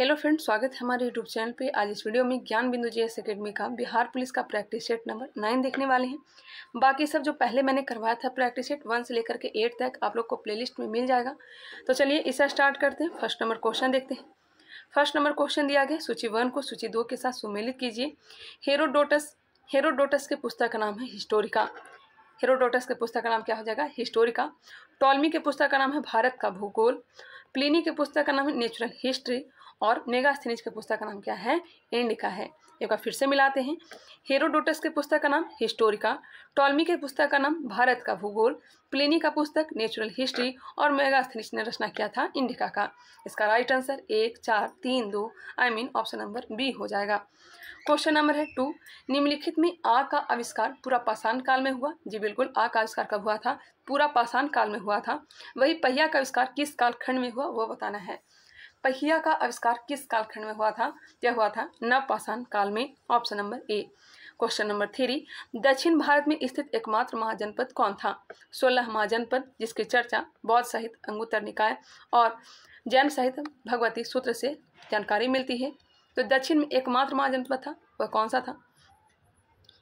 hello friends स्वागत है हमारे यूट्यूब चैनल पे आज इस वीडियो में ज्ञान बिंदु जे एस अकेडमी का बिहार पुलिस का प्रैक्टिस सेट नंबर नाइन देखने वाले हैं बाकी सब जो पहले मैंने करवाया था प्रैक्टिस सेट वन से लेकर के एट तक आप लोग को प्लेलिस्ट में मिल जाएगा तो चलिए इसे स्टार्ट करते हैं फर्स्ट नंबर क्वेश्चन देखते हैं फर्स्ट नंबर क्वेश्चन दिया गया सूची वन को सूची दो के साथ सुमेलित कीजिए हेरोडोटस हेरोडोटस के पुस्तक का नाम है हिस्टोरिका हेरोडोटस के पुस्तक का नाम क्या हो जाएगा हिस्टोरिका टॉलमी के पुस्तक का नाम है भारत का भूगोल प्लिनी के पुस्तक का नाम है नेचुरल हिस्ट्री और नेगास्थेनिज के पुस्तक का नाम क्या है इंडिका है एक बार फिर से मिलाते हैं हेरोडोटस के पुस्तक का नाम हिस्टोरिका टॉलमी के पुस्तक का नाम भारत का भूगोल प्लेनी का पुस्तक नेचुरल हिस्ट्री और मेगास्थनीज ने रचना किया था इंडिका का इसका राइट आंसर एक चार तीन दो I mean option number B हो जाएगा क्वेश्चन नंबर है टू निम्नलिखित में आ का आविष्कार पूरा पाषाण काल में हुआ जी बिल्कुल आ का आविष्कार कब हुआ था पूरा पाषाण काल में हुआ था वही पहिया का आविष्कार किस कालखंड में हुआ वो बताना है पहिया का आविष्कार किस कालखंड में हुआ था यह हुआ था नवपाषाण काल में option number A question number three दक्षिण भारत में स्थित एकमात्र महाजनपद कौन था सोलह महाजनपद जिसकी चर्चा बौद्ध सहित अंगुत्तर निकाय और जैन सहित भगवती सूत्र से जानकारी मिलती है तो दक्षिण में एकमात्र महाजनपद था वह कौन सा था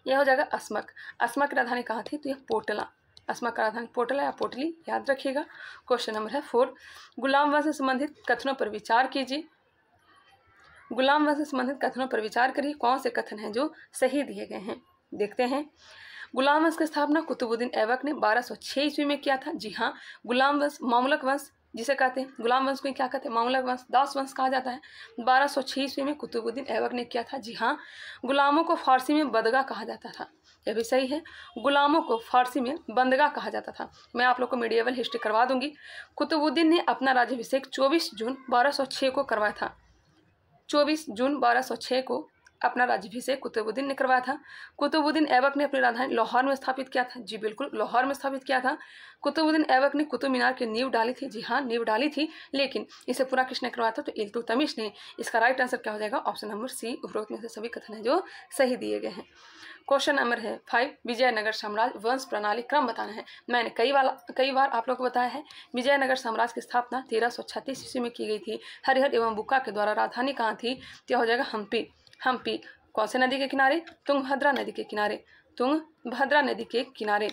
यह हो जाएगा अस्मक अस्मक की राजधानी कहाँ थी तो यह पोटला अस्मा आधांक पोर्टल है या पोर्टली याद रखिएगा क्वेश्चन नंबर है फोर गुलाम वंश से संबंधित कथनों पर विचार कीजिए गुलाम वंश से संबंधित कथनों पर विचार करिए कौन से कथन हैं जो सही दिए गए हैं देखते हैं गुलाम वंश की स्थापना कुतुबुद्दीन ऐबक ने 1206 ईस्वी में किया था जी हाँ गुलाम वंश मामलक वंश जिसे कहते हैं गुलाम वंश को क्या कहते हैं मामलक वंश दास वंश कहा जाता है 1206 ईस्वी में कुतुबुद्दीन ऐबक ने किया था जी हाँ गुलामों को फारसी में बदगा कहा जाता था यह भी सही है गुलामों को फारसी में बंदगा कहा जाता था मैं आप लोग को मीडियावल हिस्ट्री करवा दूंगी कुतुबुद्दीन ने अपना राज्यभिषेक 24 जून 1206 को करवाया था 24 जून 1206 को अपना राजभिषेक कुतुबुद्दीन ने करवाया था कुतुबुद्दीन ऐबक ने अपनी राजधानी लाहौर में स्थापित किया था जी बिल्कुल लाहौर में स्थापित किया था कुतुबुद्दीन ऐबक ने कुतुब मीनार की नींव डाली थी जी हाँ नींव डाली थी लेकिन इसे पूरा किसने करवाया था तो इल्तु तमिश ने इसका राइट आंसर क्या हो जाएगा ऑप्शन नंबर सी उपरोक्त में से सभी कथन है जो सही दिए गए हैं क्वेश्चन नंबर है फाइव विजयनगर साम्राज्य वंश प्रणाली क्रम बताना है मैंने कई बार कई बार आप लोग को बताया है विजयनगर साम्राज्य की स्थापना तेरह सौ छत्तीस ईस्वी में की गई थी हरिहर एवं बुक्का के द्वारा राजधानी कहाँ थी क्या हो जाएगा हम्पी हम्पी कौन से नदी के किनारे तुंगभद्रा नदी के किनारे तुंगभद्रा नदी के किनारे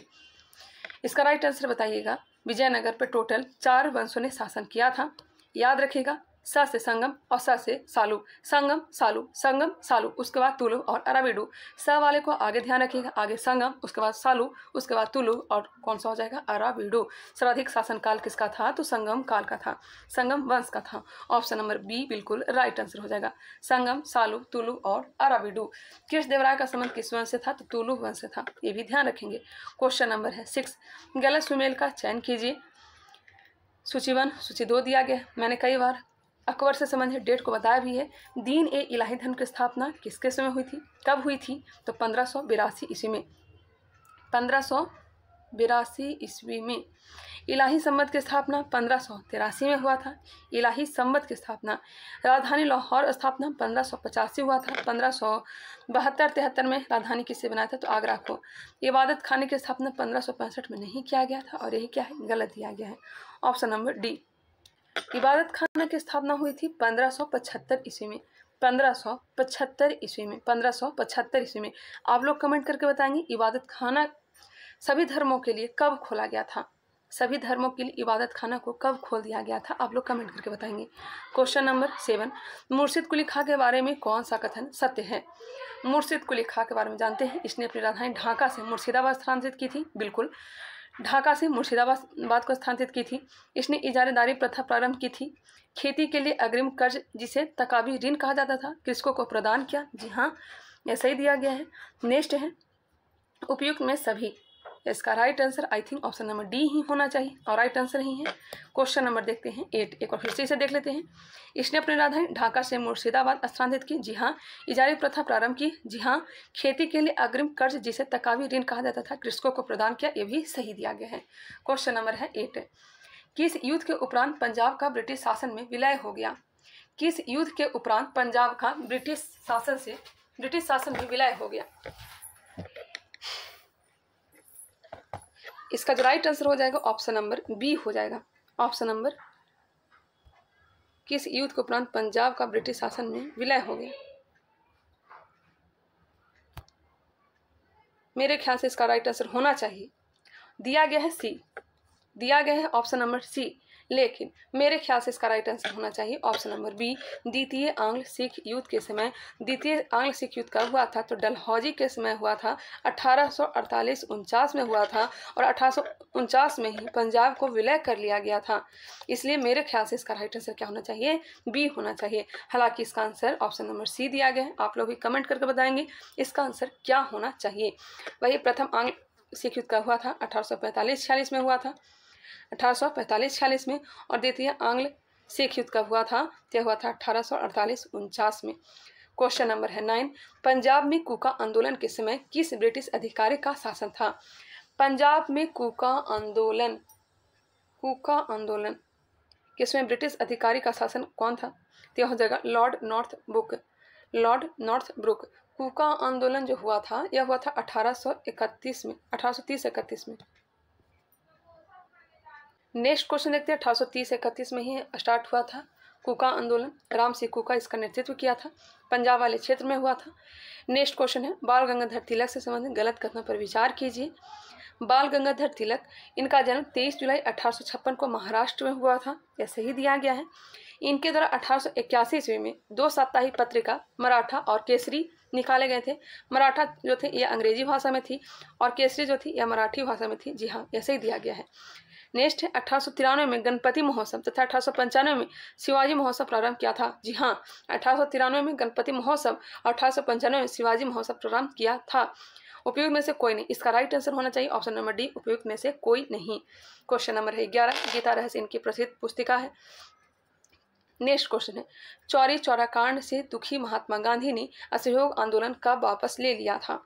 इसका राइट आंसर बताइएगा विजयनगर पर टोटल चार वंशों ने शासन किया था याद रखिएगा स से संगम और स से सालू संगम सालू संगम सालू उसके बाद तुलु और अराबिडू स वाले को आगे ध्यान रखिएगा आगे संगम उसके बाद सालू उसके बाद तुलु और कौन सा हो जाएगा अराबिडू सर्वाधिक शासन काल किसका था तो संगम काल का था संगम वंश का था ऑप्शन नंबर बी बिल्कुल राइट आंसर हो जाएगा संगम सालू तुलु और अराबिडू कृष्ण देवराय का संबंध किस वंश से था तो तुलु वंश से था ये भी ध्यान रखेंगे क्वेश्चन नंबर है सिक्स गलत सुमेल का चयन कीजिए सूची वन सूची दो दिया गया मैंने कई बार अकबर से संबंधित डेट को बताया भी है दीन ए इलाही धर्म की स्थापना किसके समय हुई थी कब हुई थी तो पंद्रह सौ बिरासी ईस्वी में पंद्रह सौ बिरासी ईस्वी में इलाही संबद्ध की स्थापना पंद्रह सौ तिरासी में हुआ था इलाही संबद्ध की स्थापना राजधानी लाहौर स्थापना पंद्रह सौ पचासी हुआ था पंद्रह सौ बहत्तर तिहत्तर में राजधानी किससे बनाया था तो आगरा को इबादत खाने की स्थापना पंद्रह सौ पैंसठ में नहीं किया गया था और यही क्या है गलत दिया गया है ऑप्शन नंबर डी इबादत खाना की स्थापना हुई थी 1575 ईस्वी में 1575 ईस्वी में 1575 ईस्वी में आप लोग कमेंट करके बताएंगे इबादत खाना सभी धर्मों के लिए कब खोला गया था सभी धर्मों के लिए इबादत खाना को कब खोल दिया गया था आप लोग कमेंट करके बताएंगे क्वेश्चन नंबर सेवन मुर्शिद कुली खा के बारे में कौन सा कथन सत्य है मुर्शिद कुली खा के बारे में जानते हैं इसने अपनी राजधानी ढाका से मुर्शिदाबाद स्थानांतरित की थी बिल्कुल ढाका से मुर्शिदाबाद को स्थानांतरित की थी इसने इजारेदारी प्रथा प्रारंभ की थी खेती के लिए अग्रिम कर्ज जिसे तकाबी ऋण कहा जाता था कृषकों को प्रदान किया जी हाँ ऐसा ही दिया गया है नेक्स्ट है उपयुक्त में सभी इसका right answer I think option number D ही होना चाहिए और राइट आंसर ही है क्वेश्चन नंबर देखते हैं एट एक और फिर से इसे देख लेते हैं इसने अपनी राजधानी ढाका से मुर्शिदाबाद स्थानांतरित की जी हाँ इजारी प्रथा प्रारंभ की जी हाँ खेती के लिए अग्रिम कर्ज जिसे तकावी ऋण कहा जाता था कृषकों को प्रदान किया ये भी सही दिया गया है क्वेश्चन नंबर है एट किस युद्ध के उपरांत पंजाब का ब्रिटिश शासन में विलय हो गया किस युद्ध के उपरांत पंजाब का ब्रिटिश शासन से ब्रिटिश शासन में विलय हो गया इसका जो राइट आंसर हो जाएगा ऑप्शन नंबर बी हो जाएगा ऑप्शन नंबर किस युद्ध के उपरांत पंजाब का ब्रिटिश शासन में विलय हो गया मेरे ख्याल से इसका राइट आंसर होना चाहिए दिया गया है सी दिया गया है ऑप्शन नंबर सी लेकिन मेरे ख्याल से इसका राइट आंसर होना चाहिए ऑप्शन नंबर बी द्वितीय आंग्ल सिख युद्ध के समय द्वितीय आंग्ल सिख युद्ध कब हुआ था तो डलहौजी के समय हुआ था अठारह सौ में हुआ था और अठारह में ही पंजाब को विलय कर लिया गया था इसलिए मेरे ख्याल से इसका राइट आंसर क्या होना चाहिए बी होना चाहिए हालांकि इसका आंसर ऑप्शन नंबर सी दिया गया है आप लोग भी कमेंट करके बताएंगे इसका आंसर क्या होना चाहिए वही प्रथम आंग्ल सिख युद्ध का हुआ था अठारह सौ में हुआ था अठारह सौ में और द्वितीय आंग्ल सिख युद्ध कब हुआ था यह हुआ था अठारह सौ में क्वेश्चन नंबर है नाइन पंजाब में कुका आंदोलन के समय किस ब्रिटिश अधिकारी का शासन था पंजाब में कुका आंदोलन कुका आंदोलन के समय ब्रिटिश अधिकारी का शासन कौन था यह हो जाएगा Lord Northbrook Lord Northbrook Kuka आंदोलन जो हुआ था यह हुआ था 1831 में 1830 सौ में नेक्स्ट क्वेश्चन देखते हैं अठारह सौ तीस इकतीस में ही स्टार्ट हुआ था कुका आंदोलन राम सिंह कुका इसका नेतृत्व किया था पंजाब वाले क्षेत्र में हुआ था नेक्स्ट क्वेश्चन है बाल गंगाधर तिलक से संबंधित गलत कथनों पर विचार कीजिए बाल गंगाधर तिलक इनका जन्म 23 जुलाई अठारह को महाराष्ट्र में हुआ था यह सही दिया गया है इनके द्वारा अठारह ईस्वी में दो साप्ताहिक पत्रिका मराठा और केसरी निकाले गए थे मराठा जो थे यह अंग्रेजी भाषा में थी और केसरी जो थी यह मराठी भाषा में थी जी हाँ ऐसे ही दिया गया है नेक्स्ट अठारह तिरानवे में गणपति महोत्सव तथा अठारह में शिवाजी महोत्सव प्रारंभ किया था जी हाँ अठारह तिरानवे में गणपति महोत्सव और अठारह पंचानवे में शिवाजी महोत्सव प्रारंभ किया था उपयुक्त में से कोई नहीं इसका राइट आंसर होना चाहिए ऑप्शन नंबर डी उपयुक्त में से कोई नहीं क्वेश्चन नंबर है ग्यारह गीता रहस्य इनकी प्रसिद्ध पुस्तिका है नेक्स्ट क्वेश्चन है चौरी चौरा कांड से दुखी महात्मा गांधी ने असहयोग आंदोलन कब वापस ले लिया था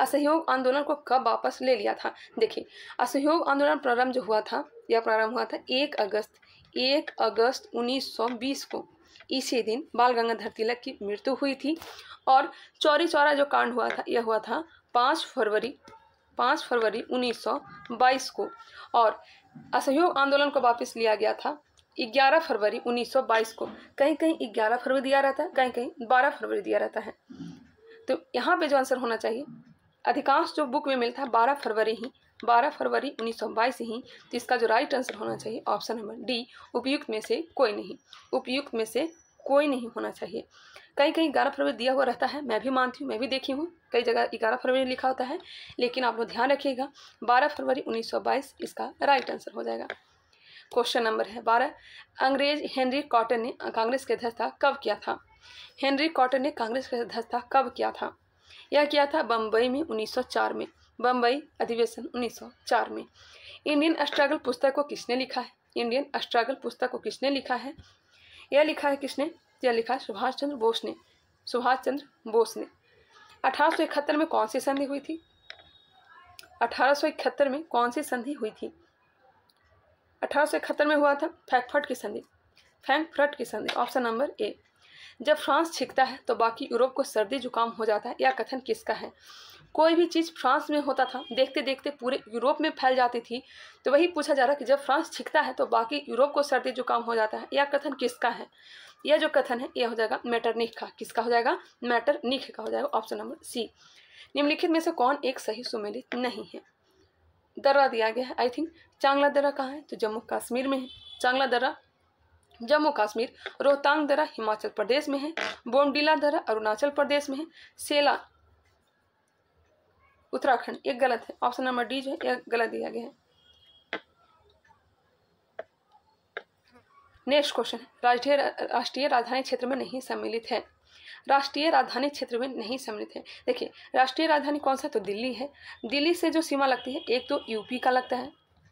असहयोग आंदोलन को कब वापस ले लिया था देखिए असहयोग आंदोलन प्रारंभ जो हुआ था यह प्रारंभ हुआ था एक अगस्त एक अगस्त 1920 को इसी दिन बाल गंगाधर तिलक की मृत्यु हुई थी और चौरी चौरा जो कांड हुआ था यह हुआ था पाँच फरवरी पाँच फरवरी 1922 को और असहयोग आंदोलन को वापस लिया गया था 11 फरवरी 1922 को कहीं कहीं 11 फरवरी दिया रहता है कहीं कहीं 12 फरवरी दिया रहता है तो यहाँ पे जो आंसर होना चाहिए अधिकांश जो बुक में मिलता है बारह फरवरी ही बारह फरवरी बाईस ही तो इसका जो राइट आंसर होना चाहिए ऑप्शन नंबर डी उपयुक्त में से कोई नहीं उपयुक्त में से कोई नहीं होना चाहिए कहीं कहीं ग्यारह फरवरी दिया हुआ रहता है मैं भी मानती हूँ मैं भी देखी हूँ कई जगह ग्यारह फरवरी लिखा होता है लेकिन आप लोग ध्यान रखिएगा बारह फरवरी 1922 इसका राइट आंसर हो जाएगा क्वेश्चन नंबर है बारह अंग्रेज हेनरी कॉटन ने कांग्रेस का अध्यक्षता कब किया था हेनरी कॉटन ने कांग्रेस का अध्यक्षता कब किया था यह किया था बम्बई में चार में बम्बई अधिवेशन चार में इंडियन स्ट्रगल पुस्तक को किसने लिखा है इंडियन स्ट्रगल पुस्तक को किसने लिखा है यह लिखा है किसने यह लिखा है सुभाष चंद्र बोस ने सुभाष चंद्र बोस ने अठारह में कौन सी संधि हुई थी अठारह में कौन सी संधि हुई थी अठारह सौ इकहत्तर में हुआ था फैंकफर्ट की संधि फैंकफर्ट की संधि ऑप्शन नंबर ए जब फ्रांस छिकता है तो बाकी यूरोप को सर्दी जुकाम हो जाता है या कथन किसका है कोई भी चीज़ फ्रांस में होता था देखते देखते पूरे यूरोप में फैल जाती थी तो वही पूछा जा रहा कि जब फ्रांस छिकता है तो बाकी यूरोप को सर्दी जुकाम हो जाता है या कथन किसका है यह जो कथन है यह हो जाएगा मैटरनिक का किसका हो जाएगा मैटरनिक का हो जाएगा ऑप्शन नंबर सी निम्नलिखित में से कौन एक सही सुमेलित नहीं है दर्रा दिया गया है आई थिंक चांगला दर्रा कहाँ है तो जम्मू कश्मीर में है चांगला दर्रा जम्मू कश्मीर रोहतांग दर्रा हिमाचल प्रदेश में है बोमडीला दर्रा अरुणाचल प्रदेश में है सेला उत्तराखंड एक गलत है ऑप्शन नंबर डी जो है यह गलत दिया गया है नेक्स्ट क्वेश्चन राष्ट्रीय राष्ट्रीय राजधानी क्षेत्र में नहीं सम्मिलित है राष्ट्रीय राजधानी क्षेत्र में नहीं सम्मिलित है देखिए राष्ट्रीय राजधानी कौन सा तो दिल्ली है दिल्ली से जो सीमा लगती है एक तो यूपी का लगता है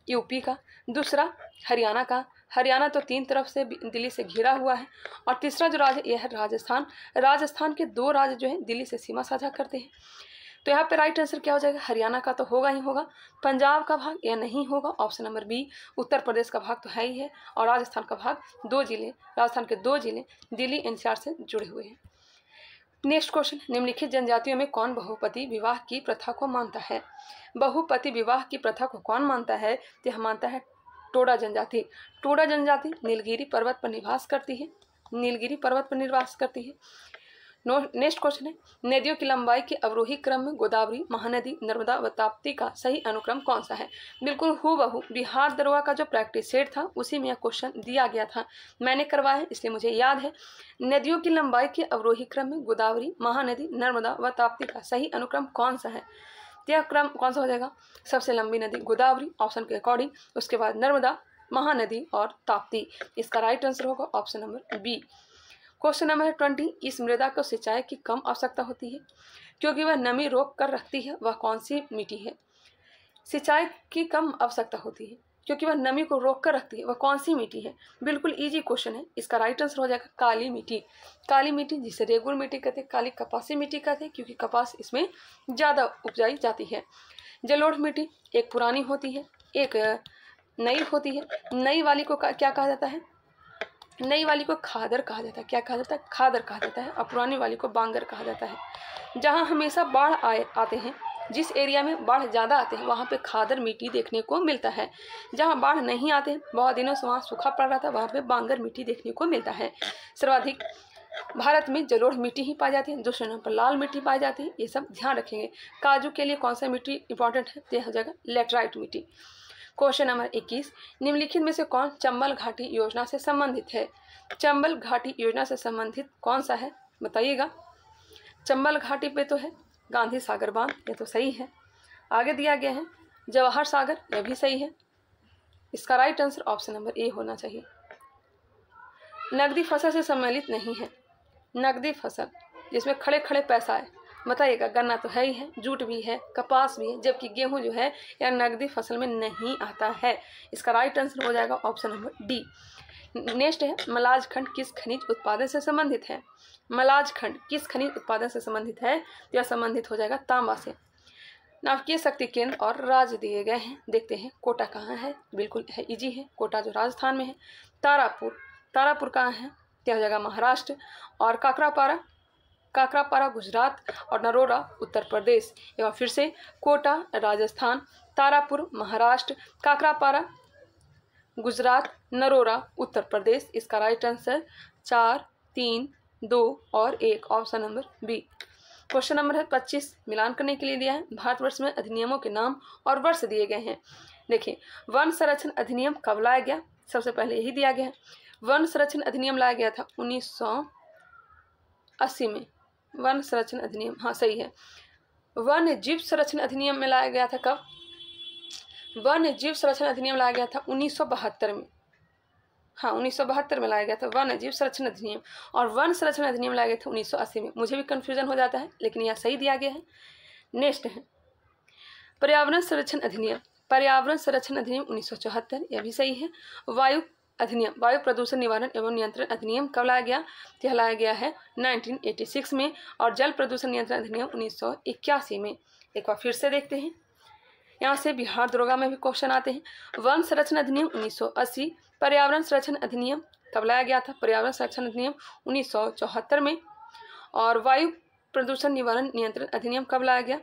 यूपी का दूसरा हरियाणा का हरियाणा तो तीन तरफ से दिल्ली से घिरा हुआ है और तीसरा जो राज्य यह है राजस्थान राजस्थान के दो राज्य जो है दिल्ली से सीमा साझा करते हैं तो यहाँ पे राइट आंसर क्या हो जाएगा हरियाणा का तो होगा ही होगा पंजाब का भाग यह नहीं होगा option number B Uttar Pradesh का भाग तो है ही है और राजस्थान का भाग दो जिले राजस्थान के दो जिले दिल्ली एनसीआर से जुड़े हुए हैं नेक्स्ट क्वेश्चन निम्नलिखित जनजातियों में कौन बहुपति विवाह की प्रथा को मानता है बहुपति विवाह की प्रथा को कौन मानता है यह मानता है टोडा जनजाति टोडा जनजाति नीलगिरी पर्वत पर निवास करती है नीलगिरी पर्वत पर निवास करती है नेक्स्ट क्वेश्चन है नदियों की लंबाई के अवरोही क्रम में गोदावरी महानदी नर्मदा व ताप्ती का सही अनुक्रम कौन सा है बिल्कुल हु बिहार दरोगा का जो प्रैक्टिस सेट था उसी में यह क्वेश्चन दिया गया था मैंने करवाया है इसलिए मुझे याद है नदियों की लंबाई के अवरोही क्रम में गोदावरी महानदी नर्मदा व ताप्ती का सही अनुक्रम कौन सा है यह क्रम कौन सा हो जाएगा सबसे लंबी नदी गोदावरी ऑप्शन के अकॉर्डिंग उसके बाद नर्मदा महानदी और ताप्ती इसका राइट आंसर होगा option number B question number twenty इस मृदा को सिंचाई की कम आवश्यकता होती है क्योंकि वह नमी रोक कर रखती है वह कौन सी मिट्टी है सिंचाई की कम आवश्यकता होती है क्योंकि वह नमी को रोक कर रखती है वह कौन सी मिट्टी है बिल्कुल इजी क्वेश्चन है इसका राइट आंसर हो जाएगा काली मिट्टी काली मिट्टी जिसे रेगुलर मिट्टी कहते हैं काली कपासी मिट्टी कहते हैं क्योंकि कपास इसमें ज़्यादा उपजाई जाती है जलोढ़ मिट्टी एक पुरानी होती है एक नई होती है नई वाली को क्या कहा जाता है नई वाली को खादर कहा जाता है क्या कहा जाता है खादर कहा जाता है और पुरानी वाली को बांगर कहा जाता है जहाँ हमेशा बाढ़ आए आते हैं जिस एरिया में बाढ़ ज़्यादा आते हैं वहाँ पे खादर मिट्टी देखने को मिलता है जहाँ बाढ़ नहीं आते बहुत दिनों से वहाँ सूखा पड़ रहा था वहाँ पे बांगर मिट्टी देखने को मिलता है सर्वाधिक भारत में जलोढ़ मिट्टी ही पाई जाती है दूसरे नंबर पर लाल मिट्टी पाई जाती है ये सब ध्यान रखेंगे काजू के लिए कौन सा मिट्टी इंपॉर्टेंट है तो यह हो जाएगा लेटराइट मिट्टी क्वेश्चन नंबर 21 निम्नलिखित में से कौन चंबल घाटी योजना से संबंधित है चंबल घाटी योजना से संबंधित कौन सा है बताइएगा चंबल घाटी पे तो है गांधी सागर बांध ये तो सही है आगे दिया गया है जवाहर सागर यह भी सही है इसका right answer option number A होना चाहिए नकदी फसल से सम्मिलित नहीं है नकदी फसल जिसमें खड़े खड़े पैसा है बताइएगा गन्ना तो है ही है जूट भी है कपास भी है जबकि गेहूँ जो है यह नकदी फसल में नहीं आता है इसका राइट आंसर हो जाएगा ऑप्शन नंबर डी नेक्स्ट है मलाज खंड किस खनिज उत्पादन से संबंधित है मलाज खंड किस खनिज उत्पादन से संबंधित है तो यह संबंधित हो जाएगा तांबा से नाभिकीय शक्ति केंद्र और राज्य दिए गए हैं देखते हैं कोटा कहाँ है बिल्कुल है इजी है कोटा जो राजस्थान में है तारापुर तारापुर कहाँ है क्या हो जाएगा महाराष्ट्र और काकरापारा काकरापारा गुजरात और नरोड़ा उत्तर प्रदेश एवं फिर से कोटा राजस्थान तारापुर महाराष्ट्र काकरापारा गुजरात नरोरा उत्तर प्रदेश इसका राइट आंसर चार तीन दो और एक option number B question number है पच्चीस मिलान करने के लिए दिया है भारतवर्ष में अधिनियमों के नाम और वर्ष दिए गए हैं देखिए वन संरक्षण अधिनियम कब लाया गया सबसे पहले यही दिया गया है वन संरक्षण अधिनियम लाया गया था उन्नीस सौ अस्सी में वन संरक्षण अधिनियम हाँ सही है वन जीव संरक्षण अधिनियम में लाया गया था कब वन जीव संरक्षण अधिनियम लाया गया था उन्नीस में हाँ उन्नीस में लाया गया था वन जीव संरक्षण अधिनियम और वन संरक्षण अधिनियम लाया गया था उन्नीस में मुझे भी कन्फ्यूजन हो जाता है लेकिन यह सही दिया गया है नेक्स्ट है पर्यावरण संरक्षण अधिनियम पर्यावरण संरक्षण अधिनियम उन्नीस यह भी सही है वायु अधिनियम वायु प्रदूषण निवारण एवं नियंत्रण अधिनियम कब लाया गया यह लाया गया है 1986 में और जल प्रदूषण नियंत्रण अधिनियम उन्नीस में एक बार फिर से देखते हैं यहाँ से बिहार दरोगा में भी क्वेश्चन आते हैं वन संरक्षण अधिनियम 1980 पर्यावरण संरक्षण अधिनियम कब लाया गया था पर्यावरण संरक्षण अधिनियम उन्नीस में और वायु प्रदूषण निवारण नियंत्रण अधिनियम कब लाया गया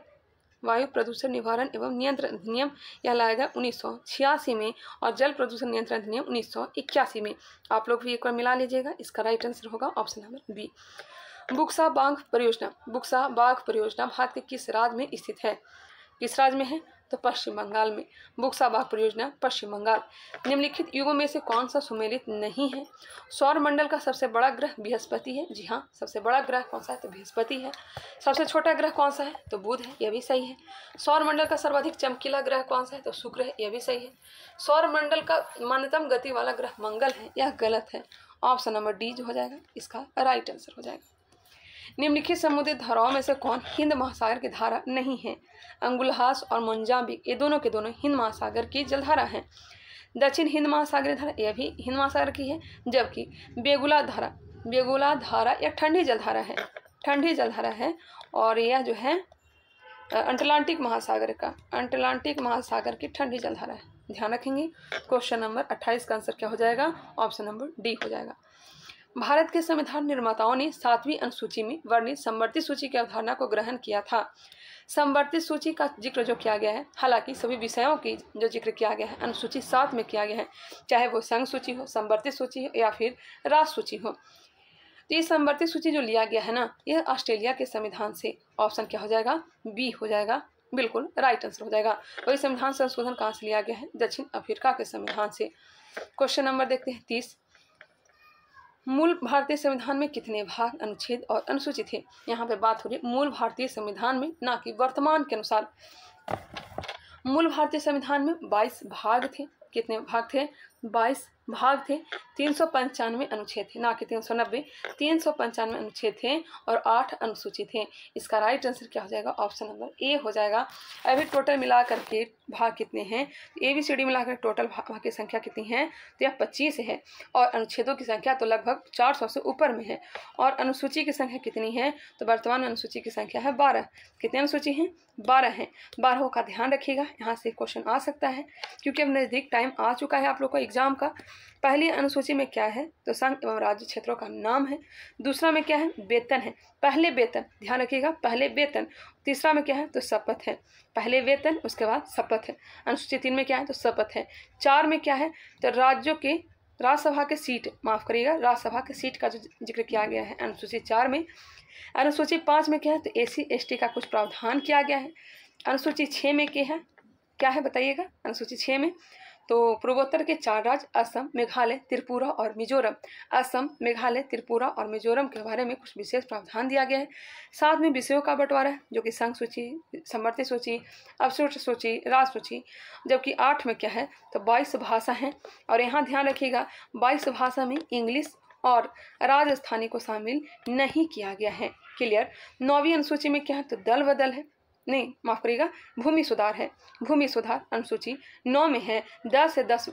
वायु प्रदूषण निवारण एवं नियंत्रण अधिनियम यह लाया गया उन्नीस में और जल प्रदूषण नियंत्रण अधिनियम उन्नीस में आप लोग भी एक बार मिला लीजिएगा इसका राइट आंसर होगा ऑप्शन नंबर बी बुक्सा बाघ परियोजना बुक्सा बाघ परियोजना भारत के किस राज्य में स्थित है किस राज्य में है तो पश्चिम बंगाल में बुक्साबाग परियोजना पश्चिम बंगाल निम्नलिखित युगों में से कौन सा सुमेलित नहीं है सौर मंडल का सबसे बड़ा ग्रह बृहस्पति है जी हाँ सबसे बड़ा ग्रह कौन सा है तो बृहस्पति है सबसे छोटा ग्रह कौन सा है तो बुध है यह भी सही है सौर मंडल का सर्वाधिक चमकीला ग्रह कौन सा है तो शुक्र है यह भी सही है सौर मंडल का मान्यतम गति वाला ग्रह मंगल है यह गलत है ऑप्शन नंबर डी जो हो जाएगा इसका राइट आंसर हो जाएगा निम्नलिखित समुद्री धाराओं में से कौन हिंद महासागर की धारा नहीं है अंगुलहास और मोन्जाबिक ये दोनों के दोनों हिंद महासागर की जलधारा हैं दक्षिण हिंद महासागरी धारा यह भी हिंद महासागर की है जबकि बेगुला धारा बेगुला धारा यह ठंडी जलधारा है ठंडी जलधारा है और यह जो है अंटलांटिक महासागर का अंटलांटिक महासागर की ठंडी जलधारा है ध्यान रखेंगे क्वेश्चन नंबर अट्ठाईस का आंसर क्या हो जाएगा ऑप्शन नंबर डी हो जाएगा भारत के संविधान निर्माताओं ने सातवीं अनुसूची में वर्णित संवर्ती सूची की अवधारणा को ग्रहण किया था संवर्ती सूची का जिक्र जो किया गया है हालांकि सभी विषयों की जो जिक्र किया गया है अनुसूची सात में किया गया है चाहे वो संघ सूची हो संवर्ती सूची हो या फिर राष्ट्र सूची हो तो ये संवर्ती सूची जो लिया गया है ना यह ऑस्ट्रेलिया के संविधान से ऑप्शन क्या हो जाएगा बी हो जाएगा बिल्कुल राइट आंसर हो जाएगा वही संविधान संशोधन कहाँ से लिया गया है दक्षिण अफ्रीका के संविधान से क्वेश्चन नंबर देखते हैं तीस मूल भारतीय संविधान में कितने भाग अनुच्छेद और अनुसूचित है यहाँ पे बात हो रही है मूल भारतीय संविधान में ना कि वर्तमान के अनुसार मूल भारतीय संविधान में 22 भाग थे कितने भाग थे 22 भाग थे तीन सौ पंचानवे अनुच्छेद थे ना कि तीन सौ नब्बे तीन सौ पंचानवे अनुच्छेद थे और आठ अनुसूची थे इसका राइट आंसर क्या हो जाएगा ऑप्शन नंबर ए हो जाएगा अभी टोटल मिला करके भाग कितने हैं ए बी सी डी मिलाकर टोटल भाग की संख्या कितनी है तो यह पच्चीस है और अनुच्छेदों की संख्या तो लगभग चार सौ से ऊपर में है और अनुसूची की संख्या कितनी है तो वर्तमान में अनुसूची की संख्या है बारह कितने अनुसूची हैं बारह हैं बारहों का ध्यान रखिएगा यहाँ से क्वेश्चन आ सकता है क्योंकि अब नज़दीक टाइम आ चुका है आप लोग को एग्ज़ाम का पहली अनुसूची में क्या है तो संघ एवं राज्य क्षेत्रों का नाम है दूसरा में क्या है वेतन है पहले वेतन ध्यान रखिएगा पहले वेतन तीसरा में क्या है तो शपथ है पहले वेतन उसके बाद शपथ है अनुसूची तीन में क्या है तो शपथ है चार में क्या है तो राज्यों के राज्यसभा के सीट माफ करिएगा राज्यसभा के सीट का जो जिक्र किया गया है अनुसूची चार में अनुसूची पाँच में क्या है तो ए सी का कुछ प्रावधान किया गया है अनुसूची छः में क्या है क्या है बताइएगा अनुसूची छः में तो पूर्वोत्तर के चार राज्य असम मेघालय त्रिपुरा और मिजोरम असम मेघालय त्रिपुरा और मिजोरम के बारे में कुछ विशेष प्रावधान दिया गया है साथ में विषयों का बंटवारा है जो कि संघ सूची समर्थित सूची अवशिष्ट सूची राज सूची जबकि आठ में क्या है तो बाईस भाषा हैं और यहाँ ध्यान रखिएगा बाईस भाषा में इंग्लिश और राजस्थानी को शामिल नहीं किया गया है क्लियर नौवीं अनुसूची में क्या है तो दल बदल है नहीं माफ करिएगा भूमि सुधार है भूमि सुधार अनुसूची नौ में है दस से दस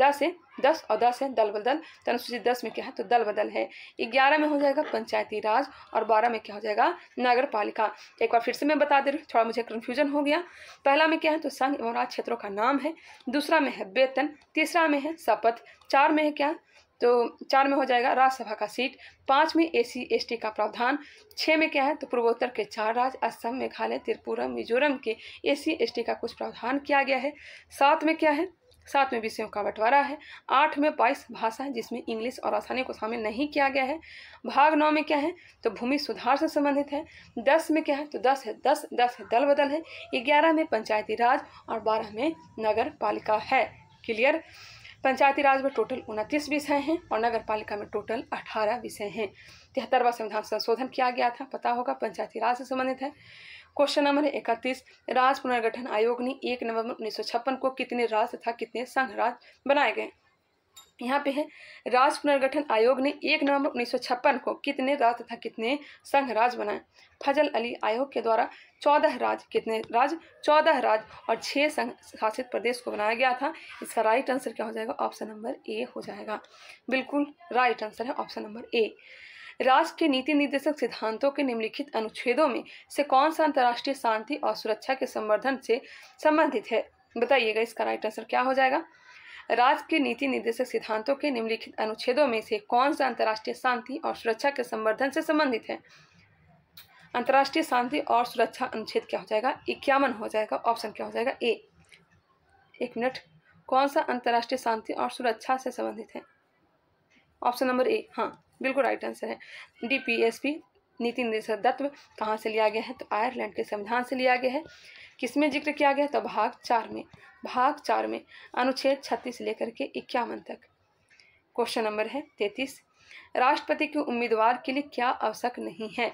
दस है दस और दस है दल बदल तो अनुसूची दस में क्या है तो दल बदल है ग्यारह में हो जाएगा पंचायती राज और बारह में क्या हो जाएगा नगर पालिका एक बार फिर से मैं बता दे रही हूँ थोड़ा मुझे कन्फ्यूजन हो गया पहला में क्या है तो संघ एवं राज क्षेत्रों का नाम है दूसरा में है वेतन तीसरा में है शपथ चार में है क्या तो चार में हो जाएगा राज्यसभा का सीट पाँच में एस टी का प्रावधान छः में क्या है तो पूर्वोत्तर के चार राज्य असम मेघालय त्रिपुरा मिजोरम के एस टी का कुछ प्रावधान किया गया है सात में क्या है सात में विषयों का बंटवारा है आठ में बाईस भाषा है जिसमें इंग्लिश और आसानी को शामिल नहीं किया गया है भाग नौ में क्या है तो भूमि सुधार से संबंधित है दस में क्या है तो दस है दस दस है दल बदल है ग्यारह में पंचायती राज और बारह में नगर पालिका है क्लियर पंचायती राज में टोटल उनतीस विषय हैं और नगर पालिका में टोटल अठारह विषय हैं तिहत्तरवा संविधान संशोधन किया गया था पता होगा पंचायती राज से संबंधित है क्वेश्चन नंबर इकतीस राज पुनर्गठन आयोग ने एक नवंबर उन्नीस को कितने राज तथा कितने संघ राज बनाए गए यहाँ पे है राज्य पुनर्गठन आयोग ने एक नवंबर उन्नीस को कितने राज्य तथा कितने संघ राज बनाए फजल अली आयोग के द्वारा चौदह राज्य कितने राज्य चौदह राज्य और छः संघ शासित प्रदेश को बनाया गया था इसका राइट आंसर क्या हो जाएगा ऑप्शन नंबर ए हो जाएगा बिल्कुल राइट आंसर है ऑप्शन नंबर ए राष्ट्र के नीति निर्देशक सिद्धांतों के निम्नलिखित अनुच्छेदों में से कौन सा अंतर्राष्ट्रीय शांति और सुरक्षा के संवर्धन से संबंधित है बताइएगा इसका राइट आंसर क्या हो जाएगा राज के नीति निर्देशक सिद्धांतों के निम्नलिखित अनुच्छेदों में से कौन सा अंतर्राष्ट्रीय शांति और सुरक्षा के संवर्धन से संबंधित है अंतर्राष्ट्रीय शांति और सुरक्षा अनुच्छेद क्या हो जाएगा इक्यावन हो जाएगा ऑप्शन क्या हो जाएगा ए एक मिनट कौन सा अंतर्राष्ट्रीय शांति और सुरक्षा से संबंधित है ऑप्शन नंबर ए हाँ बिल्कुल राइट आंसर है डी नीति निर्देशक तत्व कहाँ से लिया गया है तो आयरलैंड के संविधान से लिया गया है किसमें जिक्र किया गया तो भाग चार में भाग चार में अनुच्छेद छत्तीस लेकर के इक्यावन तक क्वेश्चन नंबर है तैतीस राष्ट्रपति के उम्मीदवार के लिए क्या आवश्यक नहीं है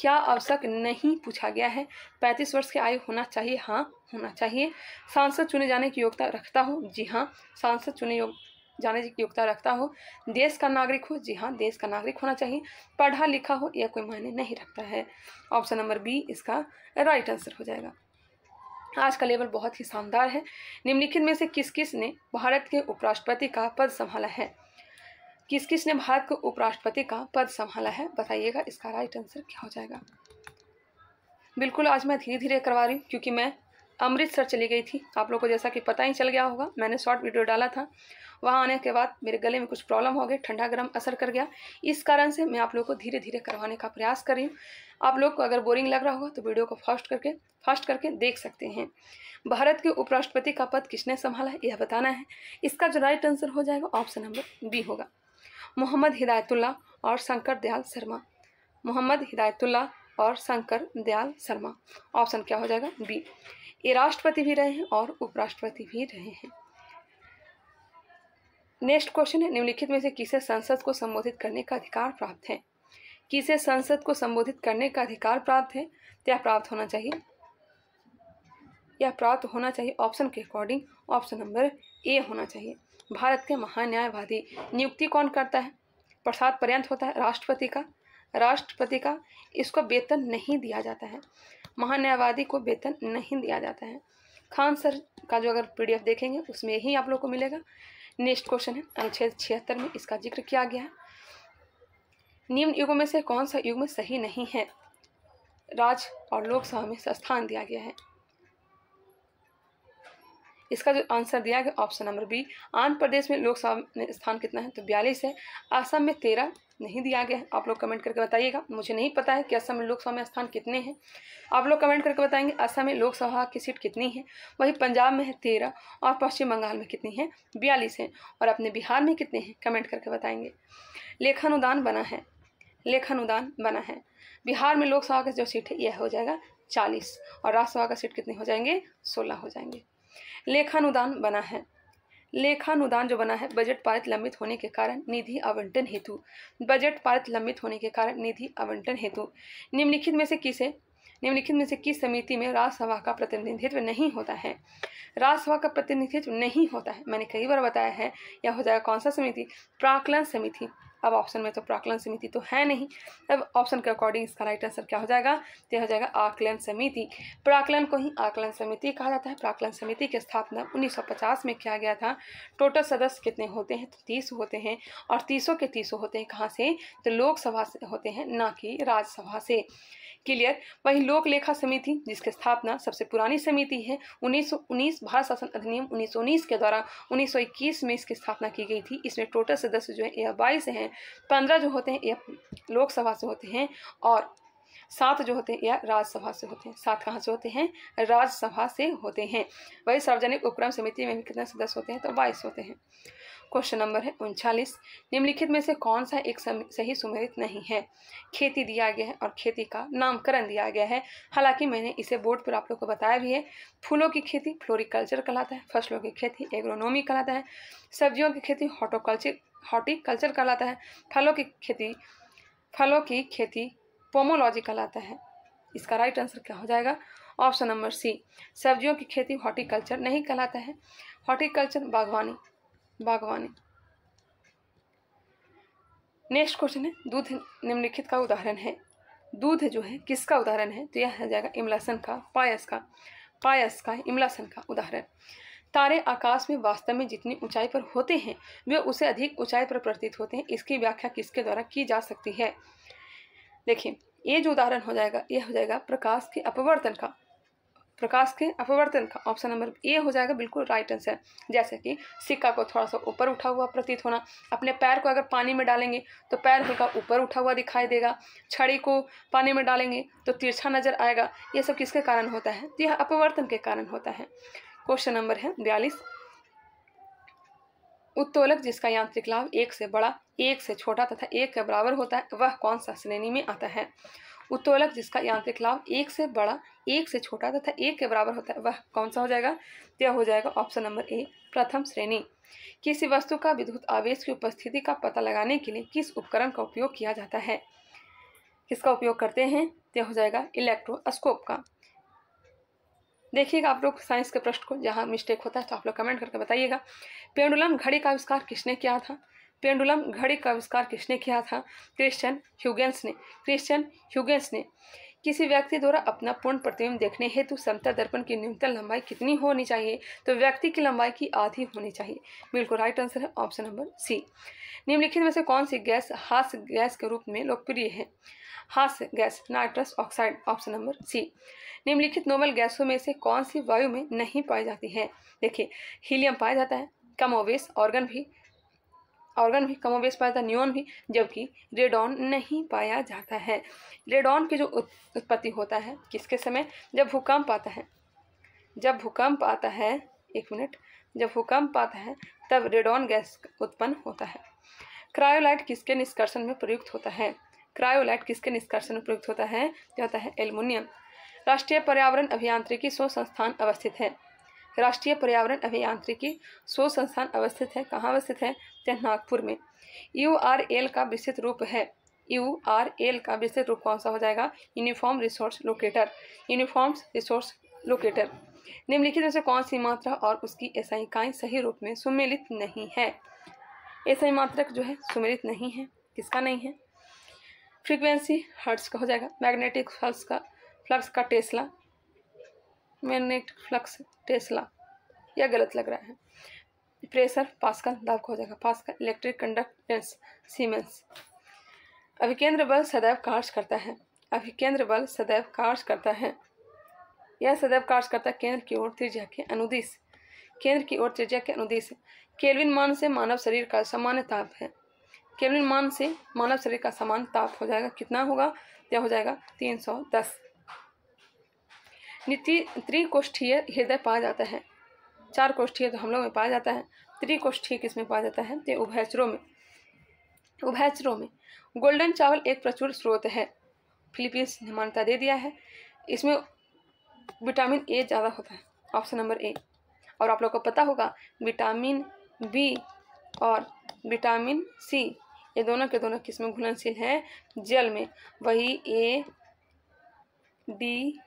क्या आवश्यक नहीं पूछा गया है पैंतीस वर्ष की आयु होना चाहिए हाँ होना चाहिए सांसद चुने जाने की योग्यता रखता हो जी हाँ सांसद चुने योग जाने की योग्यता रखता हो देश का नागरिक हो जी हाँ देश का नागरिक होना चाहिए पढ़ा लिखा हो यह कोई मायने नहीं रखता है ऑप्शन नंबर बी इसका राइट आंसर हो जाएगा आज का लेवल बहुत ही शानदार है निम्नलिखित में से किस किस ने भारत के उपराष्ट्रपति का पद संभाला है किस किस ने भारत के उपराष्ट्रपति का पद संभाला है बताइएगा इसका राइट आंसर क्या हो जाएगा बिल्कुल आज मैं धीरे धीरे करवा रही हूँ क्योंकि मैं अमृतसर चली गई थी आप लोगों को जैसा कि पता ही चल गया होगा मैंने शॉर्ट वीडियो डाला था वहाँ आने के बाद मेरे गले में कुछ प्रॉब्लम हो गई ठंडा गर्म असर कर गया इस कारण से मैं आप लोगों को धीरे धीरे करवाने का प्रयास कर रही हूँ आप लोग को अगर बोरिंग लग रहा होगा तो वीडियो को फास्ट करके फास्ट करके देख सकते हैं भारत के उपराष्ट्रपति का पद किसने संभाला है यह बताना है इसका जो राइट आंसर हो जाएगा ऑप्शन नंबर बी होगा मोहम्मद हिदायतुल्ला और शंकर दयाल शर्मा मोहम्मद हिदायतुल्ला और शंकर दयाल शर्मा ऑप्शन क्या हो जाएगा बी ये राष्ट्रपति भी रहे हैं और उपराष्ट्रपति भी रहे हैं नेक्स्ट क्वेश्चन है निम्नलिखित में से किसे संसद को संबोधित करने का अधिकार प्राप्त है किसे संसद को संबोधित करने का अधिकार प्राप्त है तो या प्राप्त होना चाहिए यह प्राप्त होना चाहिए ऑप्शन के अकॉर्डिंग ऑप्शन नंबर ए होना चाहिए भारत के महान्यायवादी नियुक्ति कौन करता है प्रसाद पर्यंत होता है राष्ट्रपति का राष्ट्रपति का इसको वेतन नहीं दिया जाता है महान्यायवादी को वेतन नहीं दिया जाता है खान सर का जो अगर पीडीएफ देखेंगे उसमें ही आप लोग को मिलेगा नेक्स्ट क्वेश्चन है अनुच्छेद छिहत्तर में इसका जिक्र किया गया है निम्न युगों में से कौन सा युग में सही नहीं है राज्य और लोकसभा में स्थान दिया गया है इसका जो आंसर दिया गया option number B Andhra Pradesh में लोकसभा में स्थान कितना है तो बयालीस है आसाम में तेरह नहीं दिया गया है आप लोग कमेंट करके बताइएगा मुझे नहीं पता है कि असम में लोकसभा में स्थान कितने हैं आप लोग कमेंट करके बताएंगे असम में लोकसभा की सीट कितनी है वही पंजाब में है तेरह और पश्चिम बंगाल में कितनी है बयालीस हैं और अपने बिहार में कितने हैं कमेंट करके बताएंगे लेखानुदान बना है लेखानुदान बना है बिहार में लोकसभा का जो सीट है यह हो जाएगा चालीस और राज्यसभा का सीट कितने हो जाएंगे सोलह हो जाएंगे लेखानुदान बना है लेखानुदान जो बना है बजट पारित लंबित होने के कारण निधि आवंटन हेतु बजट पारित लंबित होने के कारण निधि आवंटन हेतु निम्नलिखित में से किसे निम्नलिखित में से किस समिति में राज्यसभा का प्रतिनिधित्व नहीं होता है राज्यसभा का प्रतिनिधित्व नहीं होता है मैंने कई बार बताया है या हो जाएगा कौन सा समिति प्राकलन समिति अब ऑप्शन में तो प्राकलन समिति तो है नहीं अब ऑप्शन के अकॉर्डिंग इसका राइट आंसर क्या हो जाएगा तो हो जाएगा आकलन समिति प्राकलन को ही आकलन समिति कहा जाता है प्राकलन समिति की स्थापना 1950 में किया गया था टोटल सदस्य कितने होते हैं तो तीस होते हैं और तीसों के तीसों होते हैं कहाँ से तो लोकसभा से होते हैं ना कि राज्यसभा से क्लियर वही लोक लेखा समिति जिसकी स्थापना सबसे पुरानी समिति है 1919 भारत शासन अधिनियम 1919 के द्वारा 1921 में इसकी स्थापना की गई थी इसमें टोटल सदस्य जो है यह बाईस हैं पंद्रह जो होते हैं ये लोकसभा से होते हैं और सात जो होते हैं या राज्यसभा से होते हैं सात कहाँ से होते हैं राज्यसभा से होते हैं वही सार्वजनिक उपक्रम समिति में भी कितने सदस्य होते हैं तो बाईस होते हैं क्वेश्चन नंबर है उनचालीस निम्नलिखित में से कौन सा एक सही सुमेरित नहीं है खेती दिया गया है और खेती का नामकरण दिया गया है हालांकि मैंने इसे बोर्ड पर आप लोग को बताया भी है फूलों की खेती फ्लोरिकल्चर कहलाता है फसलों की खेती एग्रोनॉमी कहलाता है सब्जियों की खेती हॉर्टोकल्चर हॉर्टिकल्चर कहलाता है फलों की खेती फलों की खेती पोमोलॉजी कहलाता है इसका राइट आंसर क्या हो जाएगा ऑप्शन नंबर सी सब्जियों की खेती हॉर्टिकल्चर नहीं कहलाता है हॉर्टिकल्चर बागवानी बागवानी नेक्स्ट क्वेश्चन है दूध निम्नलिखित का उदाहरण है दूध जो है किसका उदाहरण है तो यह हो जाएगा इमलासन का पायस का पायस का इमलासन का उदाहरण तारे आकाश में वास्तव में जितनी ऊंचाई पर होते हैं वे उसे अधिक ऊंचाई पर प्रतीत होते हैं इसकी व्याख्या किसके द्वारा की जा सकती है देखिए ये जो उदाहरण हो जाएगा ये हो जाएगा प्रकाश के अपवर्तन का प्रकाश के अपवर्तन का ऑप्शन नंबर ए हो जाएगा बिल्कुल राइट आंसर जैसे कि सिक्का को थोड़ा सा ऊपर उठा हुआ प्रतीत होना अपने पैर को अगर पानी में डालेंगे तो पैर हल्का ऊपर उठा हुआ दिखाई देगा छड़ी को पानी में डालेंगे तो तिरछा नजर आएगा यह सब किसके कारण होता है यह अपवर्तन के कारण होता है क्वेश्चन नंबर है बयालीस उत्तोलक जिसका यांत्रिक लाभ एक से बड़ा एक से छोटा तथा एक के बराबर होता है वह कौन सा श्रेणी में आता है उत्तोलक जिसका यांत्रिक लाभ एक से बड़ा एक से छोटा तथा एक के बराबर होता है वह कौन सा हो जाएगा यह हो जाएगा ऑप्शन नंबर ए प्रथम श्रेणी किसी वस्तु का विद्युत आवेश की उपस्थिति का पता लगाने के लिए किस उपकरण का उपयोग किया जाता है किसका उपयोग करते हैं यह हो जाएगा इलेक्ट्रोस्कोप का देखिएगा आप लोग साइंस के प्रश्न को जहाँ मिस्टेक होता है तो आप लोग कमेंट करके बताइएगा पेंडुलम घड़ी का आविष्कार किसने किया था पेंडुलम घड़ी का आविष्कार किसने किया था क्रिश्चियन ह्यूगेंस ने क्रिश्चियन ह्यूगेंस ने किसी व्यक्ति द्वारा अपना पूर्ण प्रतिबिंब देखने हेतु समता दर्पण की न्यूनतम लंबाई कितनी होनी चाहिए तो व्यक्ति की लंबाई की आधी होनी चाहिए बिल्कुल राइट आंसर है ऑप्शन नंबर सी निम्नलिखित में से कौन सी गैस हास गैस के रूप में लोकप्रिय है हास gas nitrous oxide option number C निम्नलिखित नोबल गैसों में से कौन सी वायु में नहीं पाई जाती है देखिए हीलियम पाया जाता है कमोवेश ऑर्गन भी ऑर्गन भी कमोवेश पाया जाता न्यून भी जबकि रेडॉन नहीं पाया जाता है रेडॉन की जो उत्पत्ति होता है किसके समय जब भूकंप आता है जब भूकंप आता है एक मिनट जब भूकंप आता है तब रेडॉन गैस उत्पन्न होता है क्रायोलाइट किसके निष्कर्षण में प्रयुक्त होता है क्रायोलाइट किसके निष्कर्षण में प्रयुक्त होता है जो होता है एल्युमिनियम राष्ट्रीय पर्यावरण अभियांत्रिकी शोध संस्थान अवस्थित है राष्ट्रीय पर्यावरण अभियांत्रिकी शोध संस्थान अवस्थित है कहाँ अवस्थित है हैं नागपुर में यू आर एल का विस्तृत रूप है यू आर एल का विस्तृत रूप कौन सा हो जाएगा uniform resource locator uniforms resource locator निम्नलिखित में से कौन सी मात्रा और उसकी ऐसा इकाई सही रूप में सुमिलित नहीं है ऐसा मात्रक जो है सुमिलित नहीं है किसका नहीं है फ्रीक्वेंसी हर्ट्स का हो जाएगा मैग्नेटिक फ्लक्स का फ्लक्स का टेस्ला मैग्नेटिक फ्लक्स टेस्ला यह गलत लग रहा है प्रेशर पास्कल दाब हो जाएगा पास्कल इलेक्ट्रिक कंडक्टेंस सीमेंस अभिकेंद्र बल सदैव कार्य करता है अभिकेंद्र बल सदैव कार्य करता है यह सदैव कार्य करता है केंद्र की ओर त्रिज्या के अनुदिश केंद्र की ओर त्रिज्या के अनुदिश केल्विन मान से मानव शरीर का सामान्य ताप है केल्विन मान से मानव शरीर का समान ताप हो जाएगा कितना होगा यह हो जाएगा तीन सौ दस त्रिकोष्ठीय हृदय पाया जाता है चार कोष्ठीय तो हम लोग में पाया जाता है त्रिकोष्ठीय किस में पाया जाता है तो उभयचरों में उभयचरों में गोल्डन चावल एक प्रचुर स्रोत है फिलीपींस ने मान्यता दे दिया है इसमें विटामिन ए ज़्यादा होता है ऑप्शन नंबर ए और आप लोग को पता होगा विटामिन बी और विटामिन सी ये दोनों के दोनों किस्में घुलनशील हैं जल में वही ए डी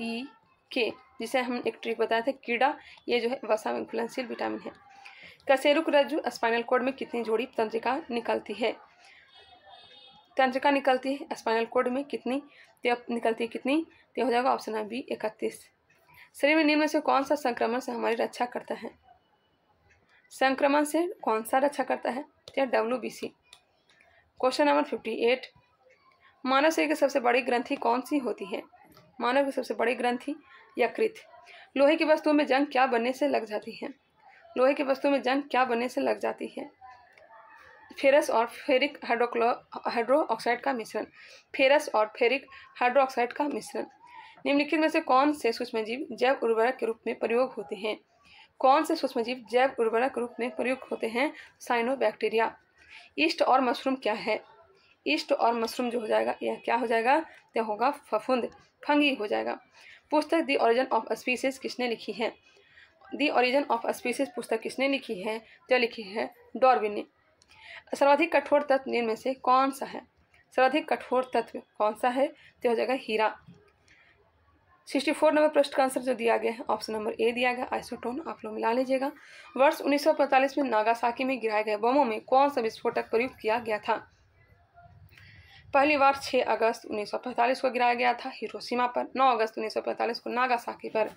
ई के जिसे हम एक ट्रिक बताया था कीड़ा ये जो है वसा में घुलनशील विटामिन है कसेरुक रज्जु स्पाइनल कोड में कितनी जोड़ी तंत्रिका निकलती है तंत्रिका निकलती है स्पाइनल कोड में कितनी तो निकलती है कितनी तो हो जाएगा ऑप्शन है बी इकतीस शरीर में निम्न से कौन सा संक्रमण से हमारी रक्षा करता है संक्रमण से कौन सा रक्षा करता है या W B C question number fifty eight मानव शरीर की सबसे बड़ी ग्रंथि कौन सी होती है मानव की सबसे बड़ी ग्रंथि यकृत लोहे की वस्तुओं में जंग क्या बनने से लग जाती है लोहे की वस्तुओं में जंग क्या बनने से लग जाती है फेरस और फेरिक हाइड्रोक्लो हाइड्रो ऑक्साइड का मिश्रण फेरस और फेरिक हाइड्रो ऑक्साइड का मिश्रण निम्नलिखित में से कौन से सूक्ष्मजीव जैव उर्वरक के रूप में प्रयोग होते हैं कौन से सूक्ष्मजीव जैव उर्वरक के रूप में प्रयुक्त होते हैं साइनोबैक्टीरिया ईस्ट और मशरूम क्या है ईस्ट और मशरूम जो हो जाएगा यह क्या हो जाएगा यह होगा फफूंद फंगी हो जाएगा पुस्तक दी ओरिजिन ऑफ स्पीसीज किसने लिखी है दी ओरिजिन ऑफ स्पीसीज पुस्तक किसने लिखी है तो लिखी है डॉर्विन ने सर्वाधिक कठोर तत्व निम्न से कौन सा है सर्वाधिक कठोर तत्व कौन सा है तो हो जाएगा हीरा सिक्सटी फोर नंबर प्रश्न का आंसर जो दिया गया है ऑप्शन नंबर ए दिया गया आइसोटोन आप लोग मिला लीजिएगा वर्ष 1945 में नागासाकी में गिराए गए बमों में कौन सा विस्फोटक प्रयुक्त किया गया था पहली बार 6 अगस्त 1945 को गिराया गया था हिरोशिमा पर 9 अगस्त 1945 को नागासाकी पर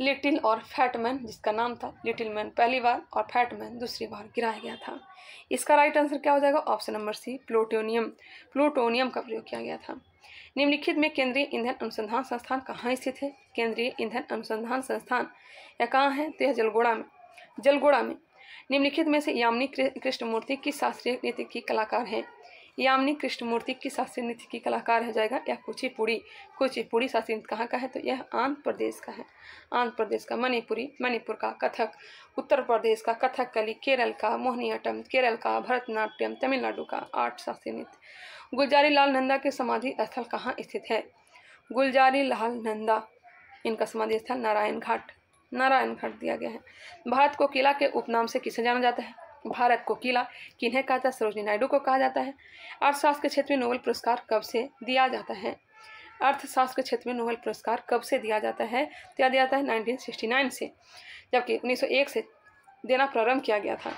लिटिल और फैटमैन जिसका नाम था लिटिल मैन पहली बार और फैटमैन दूसरी बार गिराया गया था इसका राइट आंसर क्या हो जाएगा option number C plutonium plutonium का प्रयोग किया गया था निम्नलिखित में केंद्रीय ईंधन अनुसंधान संस्थान कहाँ स्थित है केंद्रीय ईंधन अनुसंधान संस्थान या कहाँ है तो यह जलगोड़ा में जलगोड़ा में निम्नलिखित में से यामिनी कृष्णमूर्ति किस शास्त्रीय नीति की कलाकार हैं यामिनी कृष्णमूर्ति की शास्त्रीय नृत्य की कलाकार है जाएगा यह कुचिपुड़ी कुचिपुड़ी शास्त्रीय नृत्य कहाँ का है तो यह आंध्र प्रदेश का है आंध्र प्रदेश का मणिपुरी मणिपुर का कथक उत्तर प्रदेश का कथक कली केरल का मोहनीअटम केरल का भरतनाट्यम तमिलनाडु का आर्ट शास्त्रीय नृत्य गुलजारी लाल नंदा के समाधि स्थल कहाँ स्थित है गुलजारी लाल नंदा इनका समाधि स्थल नारायण घाट नारायण घाट दिया गया है भारत को किला के उपनाम से किसे जाना जाता है भारत को किला किन्हें कहा जाता है सरोजनी नायडू को कहा जाता है अर्थशास्त्र के क्षेत्र में नोबेल पुरस्कार कब से दिया जाता है अर्थशास्त्र के क्षेत्र में नोबेल पुरस्कार कब से दिया जाता है दिया जाता है 1969 से जबकि 1901 से देना प्रारंभ किया गया था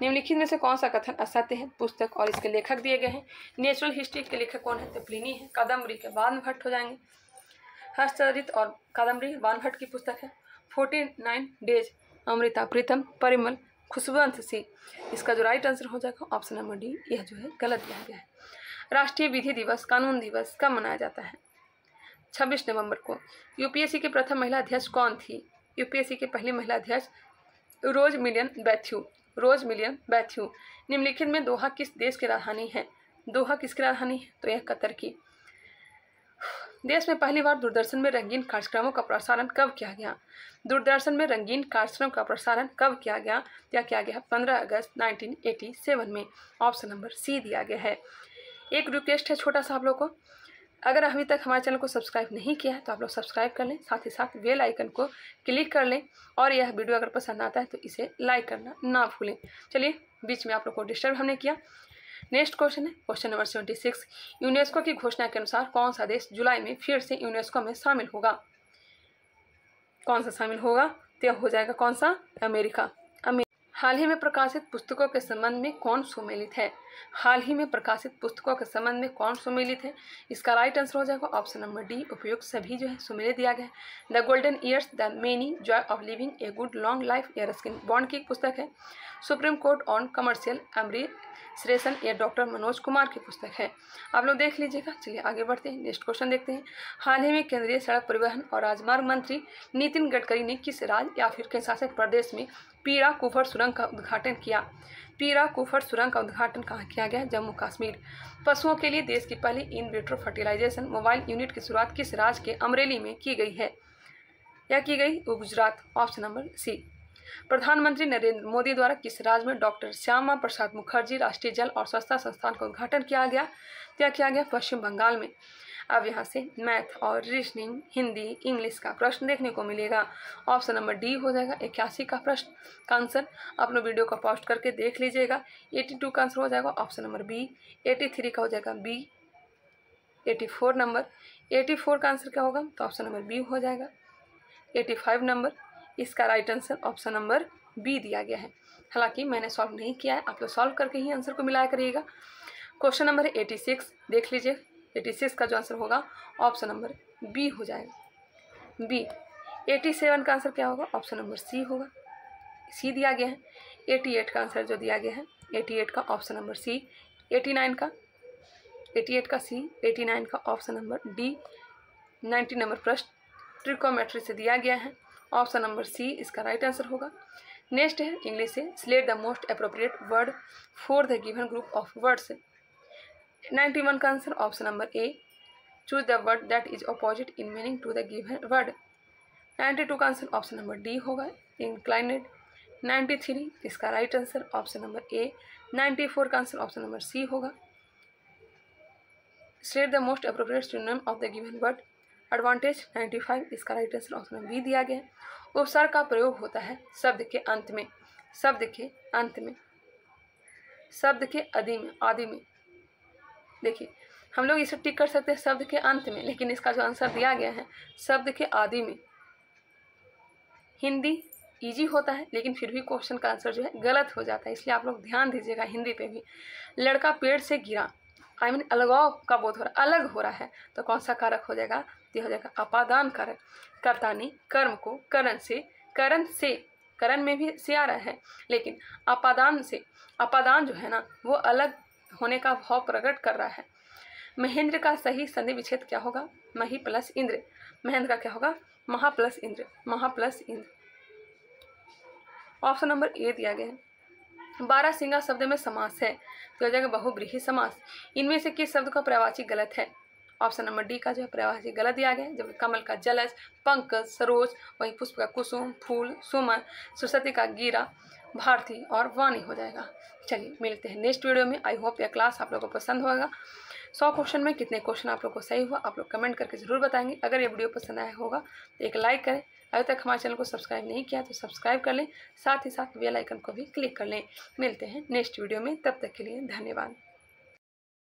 निम्नलिखित में से कौन सा कथन असत्य है पुस्तक और इसके लेखक दिए गए हैं नेचुरल हिस्ट्री के लेखक कौन है तो प्लिनी है कादम्बरी के बान भट्ट हो जाएंगे हर्षचरित और कादम्बरी बान भट्ट की पुस्तक है forty nine days Amrita Pritam Parimal Khushwant Singh इसका जो राइट आंसर हो जाएगा ऑप्शन नंबर डी यह जो है गलत कहा गया है राष्ट्रीय विधि दिवस कानून दिवस कब मनाया जाता है छब्बीस नवंबर को यूपीएससी के प्रथम महिला अध्यक्ष कौन थी यूपीएससी के पहली महिला अध्यक्ष रोज मिलियन बैथ्यू रोज मिलियन बैथ्यू निम्नलिखित में दोहा किस देश की राजधानी है दोहा किसकी राजधानी है तो यह कतर की देश में पहली बार दूरदर्शन में रंगीन कार्यक्रमों का प्रसारण कब किया गया दूरदर्शन में रंगीन कार्यक्रम का प्रसारण कब किया गया या किया गया 15 अगस्त 1987 में ऑप्शन नंबर सी दिया गया है एक रिक्वेस्ट है छोटा सा आप लोग को अगर अभी तक हमारे चैनल को सब्सक्राइब नहीं किया है तो आप लोग सब्सक्राइब कर लें साथ ही साथ बेल आइकन को क्लिक कर लें और यह वीडियो अगर पसंद आता है तो इसे लाइक करना ना भूलें चलिए बीच में आप लोग को डिस्टर्ब हमने किया नेक्स्ट क्वेश्चन है question number seventy six UNESCO की घोषणा के अनुसार कौन सा देश जुलाई में फिर से यूनेस्को में शामिल होगा कौन सा शामिल होगा तो हो जाएगा कौन सा अमेरिका हाल ही में प्रकाशित पुस्तकों के संबंध में कौन सुमेलित है हाल ही में प्रकाशित पुस्तकों के संबंध में कौन सुमिलित है इसका राइट आंसर हो जाएगा ऑप्शन नंबर डी उपयुक्त सभी जो है सुमेलित दिया गया the golden years the many joy of living a good long life या रस्किन बॉन्ड की पुस्तक है सुप्रीम कोर्ट ऑन कमर्शियल अमृत श्रेषण या डॉक्टर मनोज कुमार की पुस्तक है आप लोग देख लीजिएगा चलिए आगे बढ़ते हैं नेक्स्ट क्वेश्चन देखते हैं हाल ही में केंद्रीय सड़क परिवहन और राजमार्ग मंत्री नितिन गडकरी ने किस राज्य या फिर केंद्र शासित प्रदेश में पीड़ा कुफर सुरंग का उद्घाटन किया पीरा कुफर सुरंग का उद्घाटन कहाँ किया गया जम्मू कश्मीर पशुओं के लिए देश की पहली in vitro fertilization mobile unit की शुरुआत किस राज्य के अमरेली में की गई है यह की गई गुजरात ऑप्शन नंबर सी प्रधानमंत्री नरेंद्र मोदी द्वारा किस राज्य में डॉक्टर श्यामा प्रसाद मुखर्जी राष्ट्रीय जल और स्वच्छता संस्थान का उद्घाटन किया गया क्या किया गया पश्चिम बंगाल में अब यहाँ से मैथ और रीजनिंग हिंदी इंग्लिश का प्रश्न देखने को मिलेगा ऑप्शन नंबर डी हो जाएगा इक्यासी का प्रश्न का आंसर अपने वीडियो को पॉस्ट करके देख लीजिएगा एटी टू का आंसर हो जाएगा option number B eighty three का हो जाएगा B eighty four number eighty four का आंसर क्या होगा तो ऑप्शन नंबर बी हो जाएगा एटी फाइव नंबर इसका right answer option number B दिया गया है हालांकि मैंने सॉल्व नहीं किया है आप लोग सॉल्व करके ही आंसर को मिलाया करिएगा क्वेश्चन नंबर एटी सिक्स देख लीजिए एटी सिक्स का जो आंसर होगा ऑप्शन नंबर बी हो जाएगा बी एटी सेवन का आंसर क्या होगा ऑप्शन नंबर सी होगा सी दिया गया है एटी एट का आंसर जो दिया गया है एटी एट का option number C eighty nine का एटी एट का सी एटी नाइन का option number D ninety number प्रश्न ट्रिकोमेट्री से दिया गया है ऑप्शन नंबर सी इसका राइट आंसर होगा नेक्स्ट है इंग्लिश से select the most appropriate word for the given group of words ninety one का answer option number A choose the word that is opposite in meaning to the given word ninety two का answer option number D होगा inclined ninety three इसका right answer option number A ninety four का answer option number C होगा state the most appropriate synonym of the given word advantage ninety five इसका right answer option B दिया गया है उपसर्ग का प्रयोग होता है शब्द के अंत में शब्द के अंत में शब्द के आदि में आदि में देखिए हम लोग इसे टिक कर सकते हैं शब्द के अंत में लेकिन इसका जो आंसर दिया गया है शब्द के आदि में हिंदी ईजी होता है लेकिन फिर भी क्वेश्चन का आंसर जो है गलत हो जाता है इसलिए आप लोग ध्यान दीजिएगा हिंदी पे भी लड़का पेड़ से गिरा आई I मीन mean, अलगाव का बोध हो रहा अलग हो रहा है तो कौन सा कारक हो जाएगा ये हो जाएगा अपादान कारक कर्ता ने कर्म को करण से करण से करण में भी से आ रहा है लेकिन अपादान से अपादान जो है ना वो अलग होने का भाव प्रकट कर रहा है महेंद्र का सही संधि विच्छेद क्या होगा मही प्लस इंद्र महेंद्र का क्या होगा महा प्लस इंद्र महा प्लस इंद्र ऑप्शन नंबर ए दिया गया है बारह सिंगा शब्द में समास है तो जाएगा बहुब्रीही समास इनमें से किस शब्द का प्रवाचिक गलत है ऑप्शन नंबर डी का जो है प्रवाचिक गलत दिया गया जबकि कमल का जलज पंकज सरोज वही पुष्प का कुसुम फूल सुमन सरस्वती का गीरा भारती और वानी हो जाएगा चलिए मिलते हैं नेक्स्ट वीडियो में आई होप यह क्लास आप लोगों को पसंद होगा सौ क्वेश्चन में कितने क्वेश्चन आप लोग को सही हुआ आप लोग कमेंट करके ज़रूर बताएंगे अगर ये वीडियो पसंद आया होगा तो एक लाइक करें अभी तक हमारे चैनल को सब्सक्राइब नहीं किया तो सब्सक्राइब कर लें साथ ही साथ बेल आइकन को भी क्लिक कर लें मिलते हैं नेक्स्ट वीडियो में तब तक के लिए धन्यवाद